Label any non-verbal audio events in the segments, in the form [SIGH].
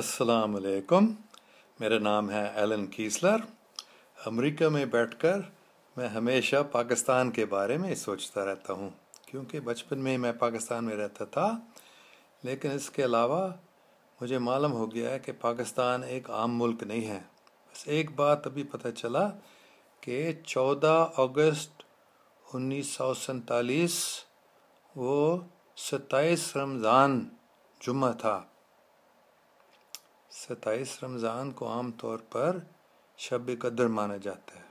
अस्सलाम वालेकुम मेरा नाम है एलन कीसलर अमेरिका में बैठकर मैं हमेशा पाकिस्तान के बारे में सोचता रहता हूँ क्योंकि बचपन में मैं पाकिस्तान में रहता था लेकिन इसके अलावा मुझे मालूम हो गया है कि पाकिस्तान एक आम मुल्क नहीं है बस एक बात अभी पता चला कि 14 अगस्त उन्नीस वो सत्ताईस रमज़ान जुम्मा था सत्ताईस रमज़ान को आम तौर पर शब कदर माना जाता है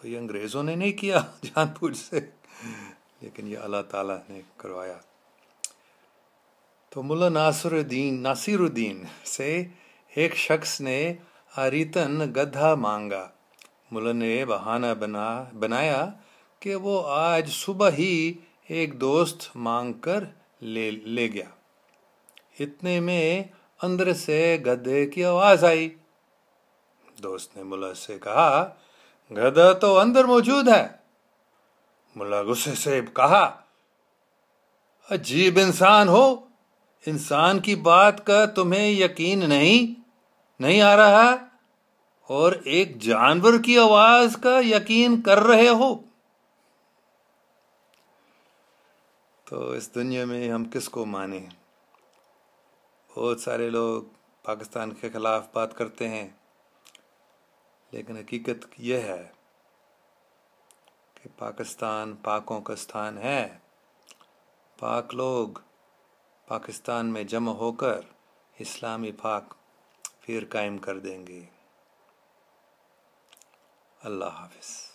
तो ये अंग्रेज़ों ने नहीं किया [LAUGHS] जानबूझ से लेकिन ये अल्लाह ताला ने करवाया तो मुला नासरुद्दीन नासिरुद्दीन से एक शख्स ने आरितन गधा मांगा मुला ने बहाना बना बनाया कि वो आज सुबह ही एक दोस्त मांग कर ले ले गया इतने में अंदर से गधे की आवाज आई दोस्त ने मुला से कहा गधा तो अंदर मौजूद है मुला गुस्से से कहा अजीब इंसान हो इंसान की बात का तुम्हें यकीन नहीं नहीं आ रहा और एक जानवर की आवाज का यकीन कर रहे हो तो इस दुनिया में हम किसको माने बहुत सारे लोग पाकिस्तान के ख़िलाफ़ बात करते हैं लेकिन हकीकत यह है कि पाकिस्तान पाकों का स्थान है पाक लोग पाकिस्तान में जमा होकर इस्लामी पाक फिर कायम कर देंगे अल्लाह हाफिज़